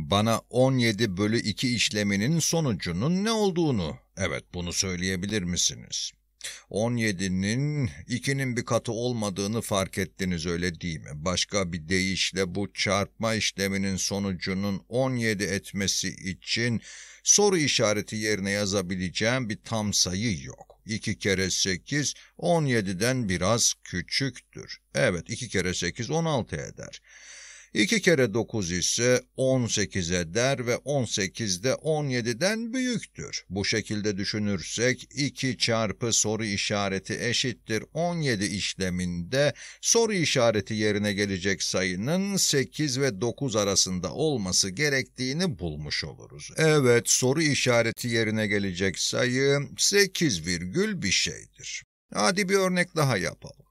Bana 17 bölü 2 işleminin sonucunun ne olduğunu, evet bunu söyleyebilir misiniz? 17'nin 2'nin bir katı olmadığını fark ettiniz öyle değil mi? Başka bir deyişle bu çarpma işleminin sonucunun 17 etmesi için soru işareti yerine yazabileceğim bir tam sayı yok. 2 kere 8 17'den biraz küçüktür. Evet 2 kere 8 16 eder. 2 kere 9 ise 18 eder ve 18 de 17'den büyüktür. Bu şekilde düşünürsek 2 çarpı soru işareti eşittir 17 işleminde soru işareti yerine gelecek sayının 8 ve 9 arasında olması gerektiğini bulmuş oluruz. Evet soru işareti yerine gelecek sayı 8 virgül bir şeydir. Hadi bir örnek daha yapalım.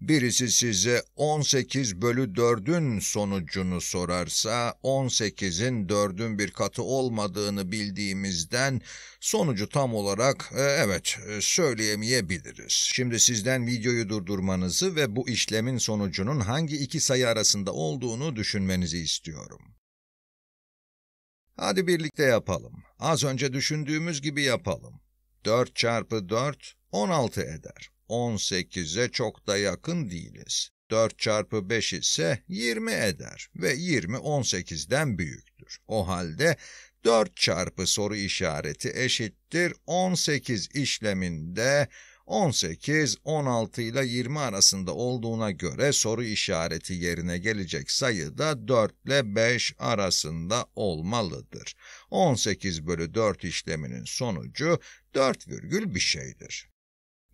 Birisi size 18 bölü 4'ün sonucunu sorarsa 18'in 4'ün bir katı olmadığını bildiğimizden sonucu tam olarak e, evet e, söyleyemeyebiliriz. Şimdi sizden videoyu durdurmanızı ve bu işlemin sonucunun hangi iki sayı arasında olduğunu düşünmenizi istiyorum. Hadi birlikte yapalım. Az önce düşündüğümüz gibi yapalım. 4 çarpı 4 16 eder. 18'e çok da yakın değiliz. 4 çarpı 5 ise 20 eder ve 20 18'den büyüktür. O halde 4 çarpı soru işareti eşittir 18 işleminde 18, 16 ile 20 arasında olduğuna göre soru işareti yerine gelecek sayı da 4 ile 5 arasında olmalıdır. 18 bölü 4 işleminin sonucu 4 virgül bir şeydir.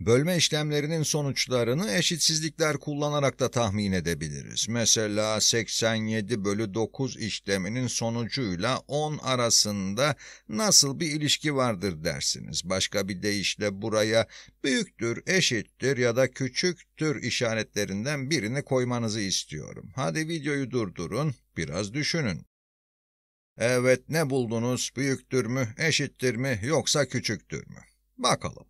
Bölme işlemlerinin sonuçlarını eşitsizlikler kullanarak da tahmin edebiliriz. Mesela 87 bölü 9 işleminin sonucuyla 10 arasında nasıl bir ilişki vardır dersiniz. Başka bir deyişle buraya büyüktür, eşittir ya da küçüktür işaretlerinden birini koymanızı istiyorum. Hadi videoyu durdurun, biraz düşünün. Evet ne buldunuz? Büyüktür mü, eşittir mi yoksa küçüktür mü? Bakalım.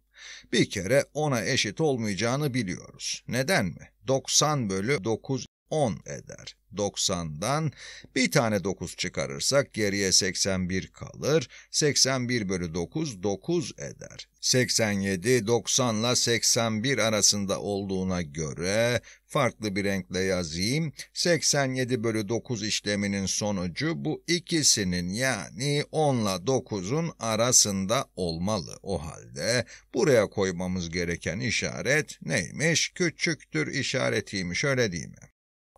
Bir kere 10'a eşit olmayacağını biliyoruz. Neden mi? 90 bölü 9 10 eder. 90'dan bir tane 9 çıkarırsak geriye 81 kalır. 81 bölü 9, 9 eder. 87, 90 ile 81 arasında olduğuna göre farklı bir renkle yazayım. 87 bölü 9 işleminin sonucu bu ikisinin yani 10 ile 9'un arasında olmalı. O halde buraya koymamız gereken işaret neymiş? Küçüktür işaretiymiş öyle değil mi?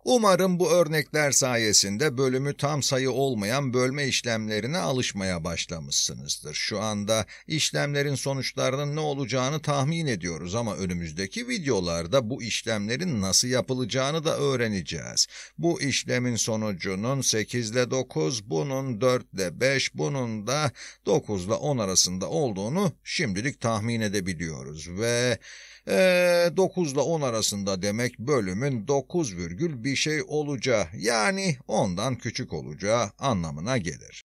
Umarım bu örnekler sayesinde bölümü tam sayı olmayan bölme işlemlerine alışmaya başlamışsınızdır. Şu anda işlemlerin sonuçlarının ne olacağını tahmin ediyoruz ama önümüzdeki videolarda bu işlemlerin nasıl yapılacağını da öğreneceğiz. Bu işlemin sonucunun 8 ile 9, bunun 4 ile 5, bunun da 9 ile 10 arasında olduğunu şimdilik tahmin edebiliyoruz ve ee, 9 ile 10 arasında demek bölümün 9,1 bir şey olacağı yani ondan küçük olacağı anlamına gelir.